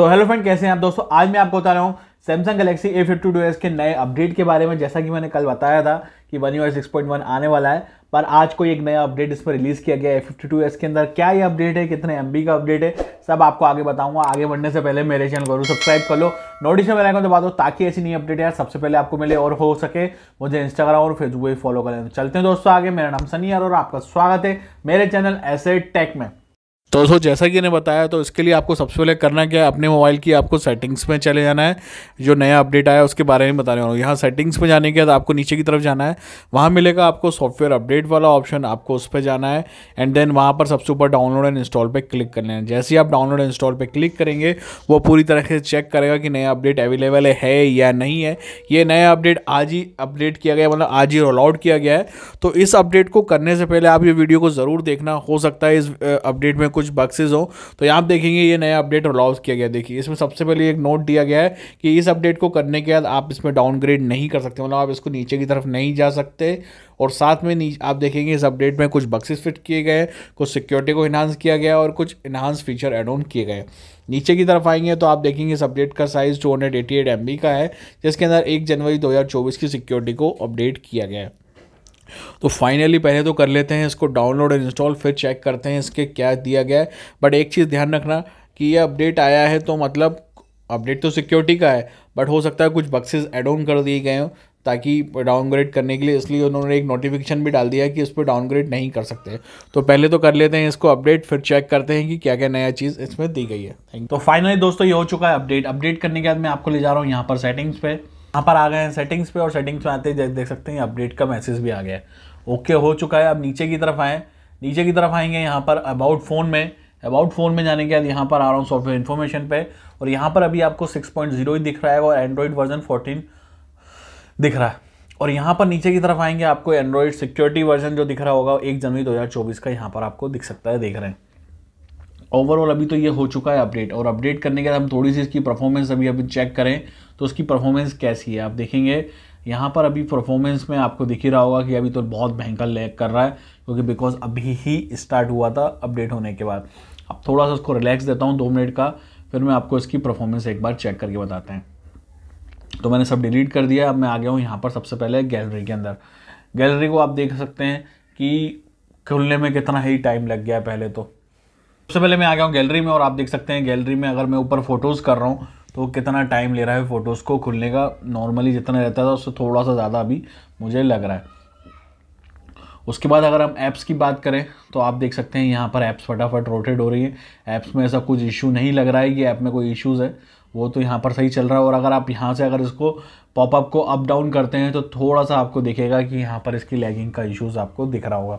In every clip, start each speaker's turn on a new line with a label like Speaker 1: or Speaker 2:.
Speaker 1: तो hello friend कैसे हैं आप दोस्तों आज मैं आपको बता रहा हूँ Samsung Galaxy A fifty two S के नए अपडेट के बारे में जैसा कि मैंने कल बताया था कि one U six point one आने वाला है पर आज कोई एक नया अपडेट इसमें रिलीज़ किया गया ए फिफ्टी टू एस के अंदर क्या ये अपडेट है कितने एम का अपडेट है सब आपको आगे बताऊंगा आगे बढ़ने से पहले मेरे चैनल को सब्सक्राइब कर लो नोटिशन बेल तो दबा दो ताकि ऐसी नई अपडेट यार सबसे पहले आपको मिले और हो सके मुझे इंस्टाग्राम और फेसबुक भी फॉलो करें चलते हैं दोस्तों आगे मेरा नाम सनी यार और आपका स्वागत है मेरे चैनल ऐसे टेक में तो दोस्तों जैसा कि मैंने बताया तो इसके लिए आपको सबसे पहले करना क्या है अपने मोबाइल की आपको सेटिंग्स में चले जाना है जो नया अपडेट आया उसके बारे में बताने वाला हूँ यहाँ सेटिंग्स में जाने के बाद आपको नीचे की तरफ जाना है वहाँ मिलेगा आपको सॉफ्टवेयर अपडेट वाला ऑप्शन आपको उस पर जाना है एंड देन वहाँ पर सबसे ऊपर डाउनलोड एंड इंस्टॉल पर क्लिक करना है जैसे ही आप डाउनलोड एंड इंस्टॉल पर क्लिक करेंगे वो पूरी तरह से चेक करेगा कि नया अपडेट अवेलेबल है या नहीं है ये नया अपडेट आज ही अपडेट किया गया मतलब आज ही रोल आउट किया गया है तो इस अपडेट को करने से पहले आप ये वीडियो को ज़रूर देखना हो सकता है इस अपडेट में कुछ बक्सेज हों तो यहाँ आप देखेंगे ये नया अपडेट लॉन्च किया गया देखिए इसमें सबसे पहले एक नोट दिया गया है कि इस अपडेट को करने के बाद आप इसमें डाउनग्रेड नहीं कर सकते मतलब आप इसको नीचे की तरफ नहीं जा सकते और साथ में आप देखेंगे इस अपडेट में कुछ बक्सेस फिट किए गए कुछ सिक्योरिटी को इन्हांस किया गया और कुछ इन्हांस फीचर एड ऑन किए गए नीचे की तरफ आएंगे तो आप देखेंगे इस अपडेट का size two hundred eighty eight M B का है जिसके अंदर एक जनवरी दो हज़ार चौबीस की सिक्योरिटी को अपडेट किया गया है तो फाइनली पहले तो कर लेते हैं इसको डाउनलोड और इंस्टॉल फिर चेक करते हैं इसके क्या दिया गया है बट एक चीज़ ध्यान रखना कि ये अपडेट आया है तो मतलब अपडेट तो सिक्योरिटी का है बट हो सकता है कुछ बक्सेस एड ऑन कर दिए गए हो ताकि डाउनग्रेड करने के लिए इसलिए उन्होंने एक नोटिफिकेशन भी डाल दिया है कि इस पर डाउनग्रेड नहीं कर सकते तो पहले तो कर लेते हैं इसको अपडेट फिर चेक करते हैं कि क्या क्या नया चीज़ इसमें दी गई है तो फाइनली दोस्तों ये हो चुका है अपडेट अपडेट करने के बाद मैं आपको ले जा रहा हूँ यहाँ पर सेटिंग्स पर यहाँ पर आ गए हैं सेटिंग्स पे और सेटिंग्स में आते हैं देख सकते हैं अपडेट का मैसेज भी आ गया है ओके हो चुका है अब नीचे की तरफ आएँ नीचे की तरफ आएंगे यहाँ पर अबाउट फ़ोन में अबाउट फ़ोन में जाने के बाद यहाँ पर आ रहा हूँ सॉफ्टवेयर इन्फॉर्मेशन पे और यहाँ पर अभी आपको 6.0 ही दिख रहा है और एंड्रॉयड वर्जन 14 दिख रहा है और यहाँ पर नीचे की तरफ आएंगे आपको एंड्रॉयड सिक्योरिटी वर्जन जो दिख रहा होगा एक जनवरी दो का यहाँ पर आपको दिख सकता है देख रहे हैं ओवरऑल अभी तो ये हो चुका है अपडेट और अपडेट करने के बाद हम थोड़ी सी इसकी परफॉर्मेंस अभी अभी चेक करें तो उसकी परफॉर्मेंस कैसी है आप देखेंगे यहाँ पर अभी परफॉर्मेंस में आपको दिख ही रहा होगा कि अभी तो बहुत भयंकर लैग कर रहा है क्योंकि बिकॉज अभी ही स्टार्ट हुआ था अपडेट होने के बाद अब थोड़ा सा उसको रिलैक्स देता हूँ दो मिनट का फिर मैं आपको इसकी परफॉर्मेंस एक बार चेक करके बताते हैं तो मैंने सब डिलीट कर दिया अब मैं आ गया हूँ यहाँ पर सबसे पहले गैलरी के अंदर गैलरी को आप देख सकते हैं कि खुलने में कितना ही टाइम लग गया पहले तो सबसे पहले मैं आ गया हूँ गैलरी में और आप देख सकते हैं गैलरी में अगर मैं ऊपर फ़ोटोज़ कर रहा हूँ तो कितना टाइम ले रहा है फ़ोटोज़ को खुलने का नॉर्मली जितना रहता था उससे थोड़ा सा ज़्यादा अभी मुझे लग रहा है उसके बाद अगर हम ऐप्स की बात करें तो आप देख सकते हैं यहाँ पर ऐप्स फटाफट रोटेट हो रही है ऐप्स में ऐसा कुछ इशू नहीं लग रहा है कि ऐप में कोई इश्यूज़ है वो तो यहाँ पर सही चल रहा है और अगर आप यहाँ से अगर इसको पॉपअप को अप डाउन करते हैं तो थोड़ा सा आपको दिखेगा कि यहाँ पर इसकी लैगिंग का इश्यूज़ आपको दिख रहा होगा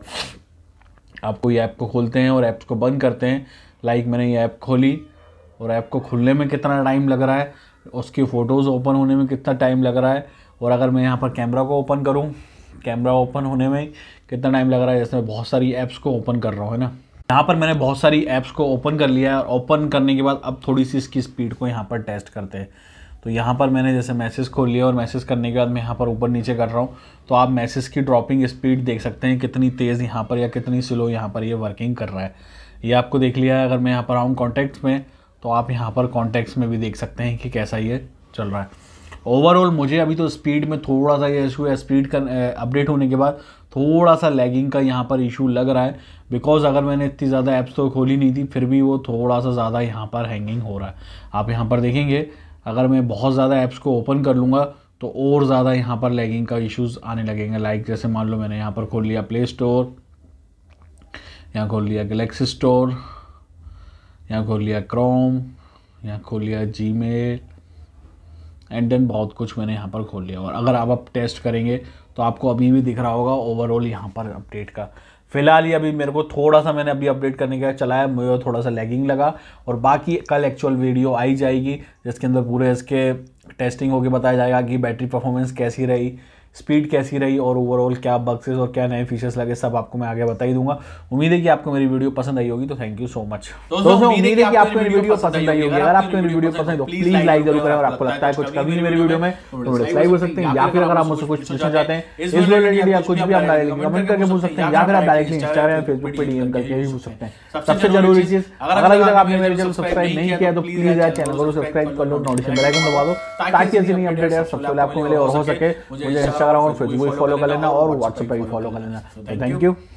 Speaker 1: आपको ये ऐप को खोलते हैं और ऐप्स को बंद करते हैं लाइक मैंने ये ऐप खोली और ऐप को खुलने में कितना टाइम लग रहा है उसकी फ़ोटोज़ ओपन होने में कितना टाइम लग रहा है और अगर मैं यहाँ पर कैमरा को ओपन करूँ कैमरा ओपन होने में कितना टाइम लग रहा है जैसे मैं बहुत सारी ऐप्स को ओपन कर रहा हूँ है ना यहाँ पर मैंने बहुत सारी ऐप्स को ओपन कर लिया है और ओपन करने के बाद अब थोड़ी सी इसकी स्पीड को यहाँ पर टेस्ट करते हैं तो यहाँ पर मैंने जैसे मैसेज खोल लिया और मैसेज करने के बाद मैं यहाँ पर ऊपर नीचे कर रहा हूँ तो आप मैसेज की ड्रॉपिंग स्पीड देख सकते हैं कितनी तेज़ यहाँ पर या कितनी स्लो यहाँ पर ये यह वर्किंग कर रहा है ये आपको देख लिया है अगर मैं यहाँ पर आऊँ कॉन्टैक्ट्स में तो आप यहाँ पर कॉन्टैक्ट्स में भी देख सकते हैं कि कैसा ये चल रहा है ओवरऑल मुझे अभी तो स्पीड में थोड़ा सा ये इशू है स्पीड का अपडेट होने के बाद थोड़ा सा लैगिंग का यहाँ पर इशू लग रहा है बिकॉज़ अगर मैंने इतनी ज़्यादा ऐप्स तो खोली नहीं थी फिर भी वो थोड़ा सा ज़्यादा यहाँ पर हैंगिंग हो रहा है आप यहाँ पर देखेंगे अगर मैं बहुत ज़्यादा ऐप्स को ओपन कर लूँगा तो और ज़्यादा यहाँ पर लैगिंग का इश्यूज़ आने लगेंगे लाइक जैसे मान लो मैंने यहाँ पर खोल लिया प्ले स्टोर यहाँ खोल लिया गलेक्सी स्टोर यहाँ खोल लिया क्रोम यहाँ खोल लिया जी मेल एंड देन बहुत कुछ मैंने यहाँ पर खोल लिया और अगर आप अब टेस्ट करेंगे तो आपको अभी भी दिख रहा होगा ओवरऑल यहाँ पर अपडेट का फिलहाल ये अभी मेरे को थोड़ा सा मैंने अभी अपडेट करने का चलाया मुझे थोड़ा सा लैगिंग लगा और बाकी कल एक्चुअल वीडियो आई जाएगी जिसके अंदर पूरे इसके टेस्टिंग होकर बताया जाएगा कि बैटरी परफॉर्मेंस कैसी रही स्पीड कैसी रही और ओवरऑल क्या बक्सेस और क्या नए फीचर्स लगे सब आपको मैं आगे बता ही दूंगा उम्मीद है कि आपको मेरी वीडियो पसंद आई होगी तो थैंक यू सो मच दोस्तों उम्मीद है कि आपको मेरी वीडियो पसंद आई होगी अगर आपको मेरी वीडियो पसंद तो प्लीज लाइक जरूर करें और आपको लगता है कुछ कमी मेरी वीडियो में तो सकते हैं या फिर अगर आप मुझसे कुछ पूछना चाहते हैं इस रिलेटेड या कुछ भी आप डायरेक्टली कमेंट करके पूछ सकते हैं या फिर आप डायरेक्टली इंस्टाग्राम फेसबुक पर डीएम करके भी पूछ सकते हैं सबसे जरूरी चीज अगर अभी तक आपने मेरे चैनल सब्सक्राइब नहीं किया तो प्लीज तो यार चैनल को सब्सक्राइब कर लो नोटिफिकेशन बेल आइकन दबा दो ताकि ऐसी नई अपडेट सबसे पहले आपको मिले और हो सके मुझे इंस्टाग्राम और फेसबुक भी फॉलो कर लेना और व्हाट्सएप पर भी फॉलो कर लेना थैंक यू